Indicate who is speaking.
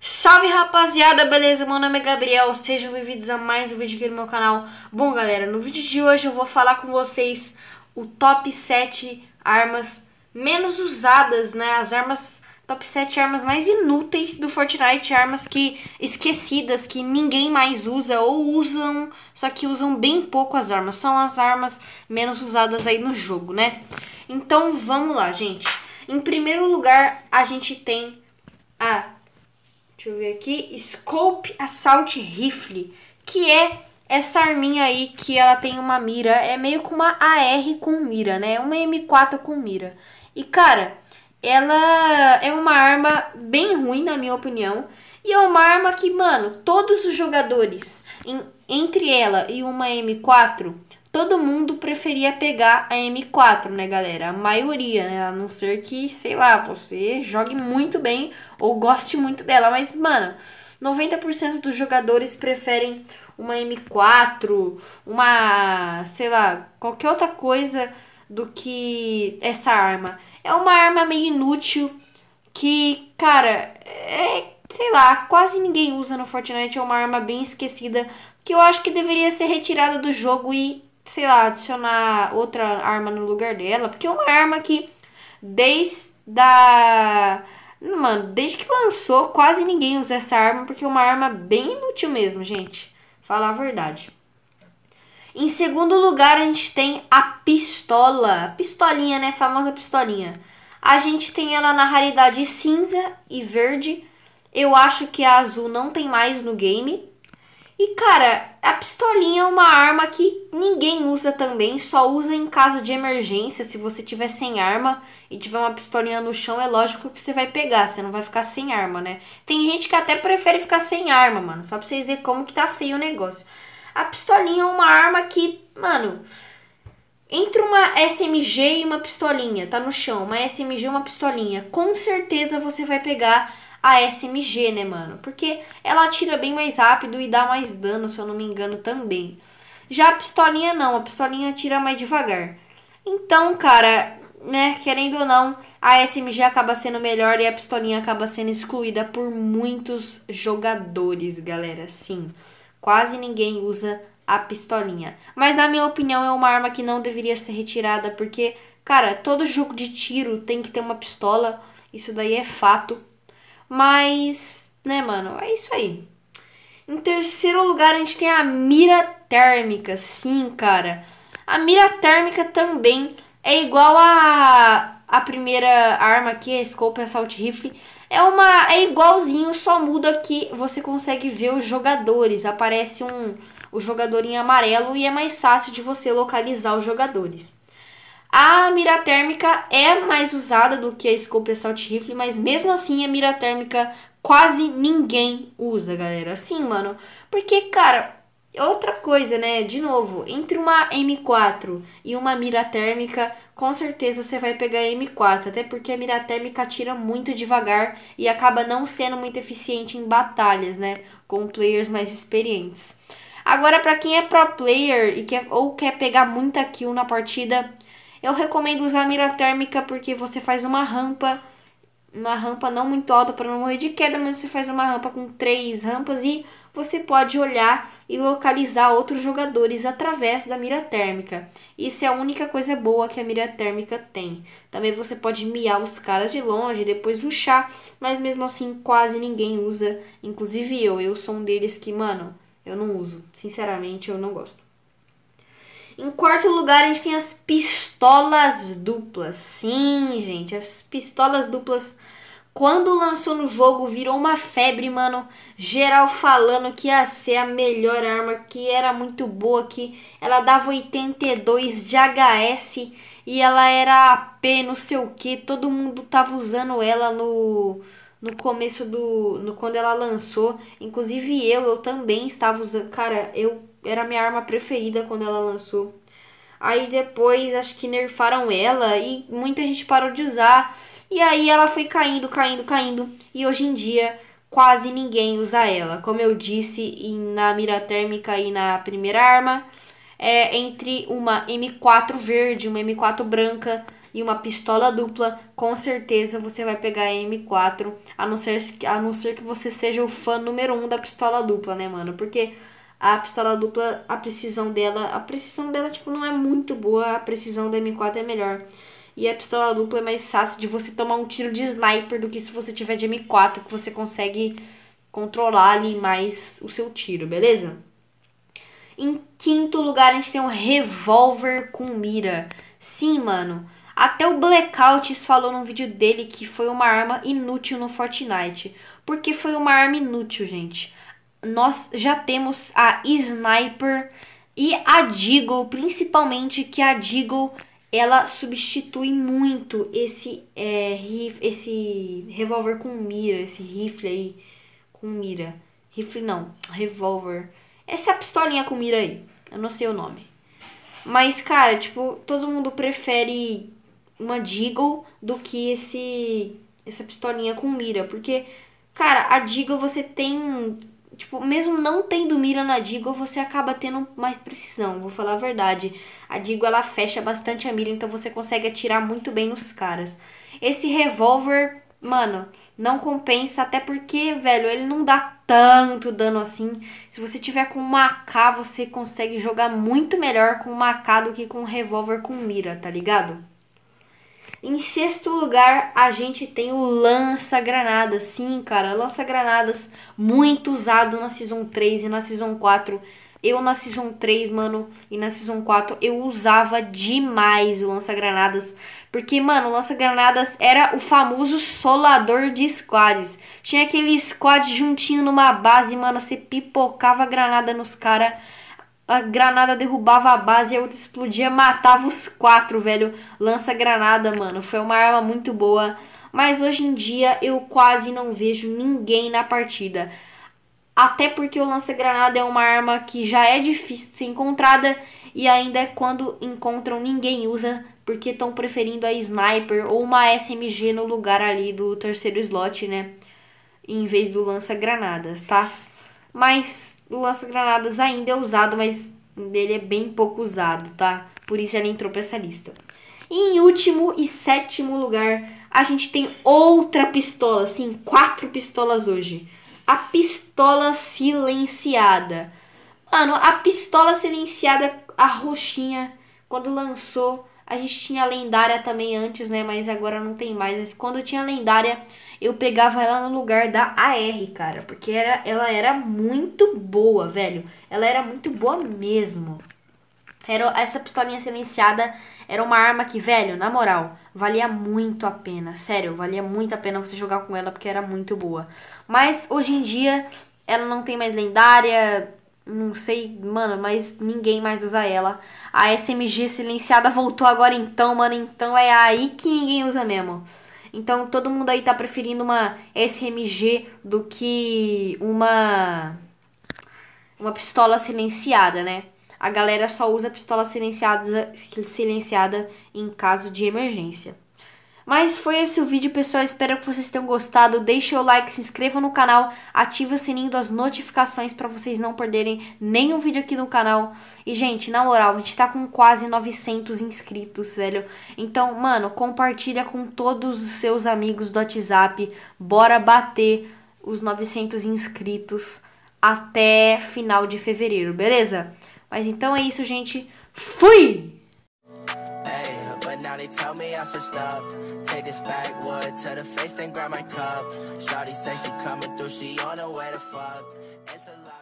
Speaker 1: Salve rapaziada, beleza? Meu nome é Gabriel, sejam bem-vindos a mais um vídeo aqui no meu canal. Bom galera, no vídeo de hoje eu vou falar com vocês o top 7 armas menos usadas, né? As armas top 7 armas mais inúteis do Fortnite, armas que esquecidas, que ninguém mais usa ou usam, só que usam bem pouco as armas, são as armas menos usadas aí no jogo, né? Então vamos lá, gente. Em primeiro lugar, a gente tem a Deixa eu ver aqui, Scope Assault Rifle, que é essa arminha aí que ela tem uma mira, é meio que uma AR com mira, né? Uma M4 com mira. E cara, ela é uma arma bem ruim, na minha opinião. E é uma arma que, mano, todos os jogadores, em, entre ela e uma M4, todo mundo preferia pegar a M4, né, galera? A maioria, né? A não ser que, sei lá, você jogue muito bem ou goste muito dela. Mas, mano, 90% dos jogadores preferem uma M4, uma, sei lá, qualquer outra coisa do que essa arma. É uma arma meio inútil que, cara, é, sei lá, quase ninguém usa no Fortnite. É uma arma bem esquecida que eu acho que deveria ser retirada do jogo e, sei lá, adicionar outra arma no lugar dela. Porque é uma arma que, desde da. Mano, desde que lançou, quase ninguém usa essa arma, porque é uma arma bem inútil mesmo, gente. Falar a verdade. Em segundo lugar, a gente tem a pistola. A pistolinha, né? A famosa pistolinha. A gente tem ela na raridade cinza e verde. Eu acho que a azul não tem mais no game. E cara, a pistolinha é uma arma que ninguém usa também, só usa em caso de emergência. Se você tiver sem arma e tiver uma pistolinha no chão, é lógico que você vai pegar, você não vai ficar sem arma, né? Tem gente que até prefere ficar sem arma, mano, só pra vocês verem como que tá feio o negócio a pistolinha é uma arma que, mano, entre uma SMG e uma pistolinha, tá no chão, uma SMG e uma pistolinha, com certeza você vai pegar a SMG, né, mano? Porque ela atira bem mais rápido e dá mais dano, se eu não me engano, também. Já a pistolinha não, a pistolinha atira mais devagar. Então, cara, né, querendo ou não, a SMG acaba sendo melhor e a pistolinha acaba sendo excluída por muitos jogadores, galera, sim. Quase ninguém usa a pistolinha. Mas na minha opinião é uma arma que não deveria ser retirada porque, cara, todo jogo de tiro tem que ter uma pistola. Isso daí é fato. Mas, né, mano, é isso aí. Em terceiro lugar, a gente tem a mira térmica. Sim, cara. A mira térmica também é igual a a primeira arma aqui, a Scope Assault Rifle, é uma é igualzinho, só muda que você consegue ver os jogadores. Aparece um o jogador em amarelo e é mais fácil de você localizar os jogadores. A mira térmica é mais usada do que a Scope Assault Rifle, mas mesmo assim a mira térmica quase ninguém usa, galera. Sim, mano. Porque, cara, Outra coisa, né? De novo, entre uma M4 e uma mira térmica, com certeza você vai pegar a M4, até porque a mira térmica tira muito devagar e acaba não sendo muito eficiente em batalhas, né? Com players mais experientes. Agora, para quem é pro player e quer, ou quer pegar muita kill na partida, eu recomendo usar a mira térmica porque você faz uma rampa, uma rampa não muito alta para não morrer de queda, mas você faz uma rampa com três rampas e você pode olhar e localizar outros jogadores através da mira térmica. Isso é a única coisa boa que a mira térmica tem. Também você pode miar os caras de longe, depois ruxar, mas mesmo assim quase ninguém usa, inclusive eu. Eu sou um deles que, mano, eu não uso. Sinceramente, eu não gosto. Em quarto lugar, a gente tem as pistolas duplas. Sim, gente, as pistolas duplas quando lançou no jogo, virou uma febre, mano. Geral falando que ia ser a melhor arma, que era muito boa, que ela dava 82 de HS e ela era AP, não sei o que. Todo mundo tava usando ela no no começo do no quando ela lançou, inclusive eu, eu também estava usando, cara, eu era minha arma preferida quando ela lançou. Aí depois acho que nerfaram ela e muita gente parou de usar. E aí ela foi caindo, caindo, caindo. E hoje em dia quase ninguém usa ela. Como eu disse na mira térmica e na primeira arma, é entre uma M4 verde, uma M4 branca e uma pistola dupla, com certeza você vai pegar a M4, a não ser, a não ser que você seja o fã número um da pistola dupla, né, mano? Porque a pistola dupla, a precisão dela, a precisão dela, tipo, não é muito boa, a precisão da M4 é melhor. E a pistola dupla é mais fácil de você tomar um tiro de sniper do que se você tiver de M4, que você consegue controlar ali mais o seu tiro, beleza? Em quinto lugar, a gente tem um revólver com mira. Sim, mano. Até o Blackouts falou num vídeo dele que foi uma arma inútil no Fortnite. Porque foi uma arma inútil, gente. Nós já temos a Sniper e a Deagle, principalmente que a Deagle ela substitui muito esse é, rif, esse revólver com mira, esse rifle aí com mira. Rifle não, revólver. Essa é pistolinha com mira aí. Eu não sei o nome. Mas, cara, tipo, todo mundo prefere uma Deagle do que esse essa pistolinha com mira, porque cara, a Deagle você tem Tipo, mesmo não tendo mira na Digo, você acaba tendo mais precisão, vou falar a verdade. A Digo ela fecha bastante a mira, então você consegue atirar muito bem nos caras. Esse revólver, mano, não compensa, até porque, velho, ele não dá tanto dano assim. Se você tiver com uma AK, você consegue jogar muito melhor com uma AK do que com um revólver com mira, tá ligado? Em sexto lugar, a gente tem o lança-granadas. Sim, cara, lança-granadas muito usado na Season 3 e na Season 4. Eu na Season 3, mano, e na Season 4 eu usava demais o lança-granadas. Porque, mano, o lança-granadas era o famoso solador de squads. Tinha aquele squad juntinho numa base, mano, você pipocava a granada nos caras a granada derrubava a base e a outra explodia, matava os quatro, velho. Lança granada, mano. Foi uma arma muito boa. Mas hoje em dia eu quase não vejo ninguém na partida. Até porque o lança-granada é uma arma que já é difícil de ser encontrada e ainda quando encontram ninguém usa, porque estão preferindo a sniper ou uma SMG no lugar ali do terceiro slot, né? Em vez do lança-granadas, tá? Mas o lança-granadas ainda é usado, mas dele é bem pouco usado, tá? Por isso ele entrou pra essa lista. E em último e sétimo lugar, a gente tem outra pistola, sim, quatro pistolas hoje. A pistola silenciada. Mano, a pistola silenciada, a roxinha, quando lançou, a gente tinha lendária também antes, né? Mas agora não tem mais. Mas quando tinha lendária, eu pegava ela no lugar da AR, cara. Porque era, ela era muito boa, velho. Ela era muito boa mesmo. Era essa pistolinha silenciada era uma arma que, velho, na moral, valia muito a pena. Sério, valia muito a pena você jogar com ela porque era muito boa. Mas hoje em dia ela não tem mais lendária, não sei, mano, mas ninguém mais usa ela. A SMG silenciada voltou agora então, mano. Então é aí que ninguém usa mesmo. Então todo mundo aí tá preferindo uma SMG do que uma uma pistola silenciada, né? A galera só usa pistola silenciada, silenciada em caso de emergência. Mas foi esse o vídeo, pessoal. Espero que vocês tenham gostado. Deixe o like, se inscreva no canal, ative o sininho das notificações para vocês não perderem nenhum vídeo aqui no canal. E, gente, na moral, a gente tá com quase 900 inscritos, velho. Então, mano, compartilha com todos os seus amigos do WhatsApp. Bora bater os 900 inscritos até final de fevereiro, beleza? Mas então é isso, gente. Fui! tell me I switched up. Take this backwood to the face, then grab my cup. Shawty say she coming through, she on her way to fuck. It's a lot.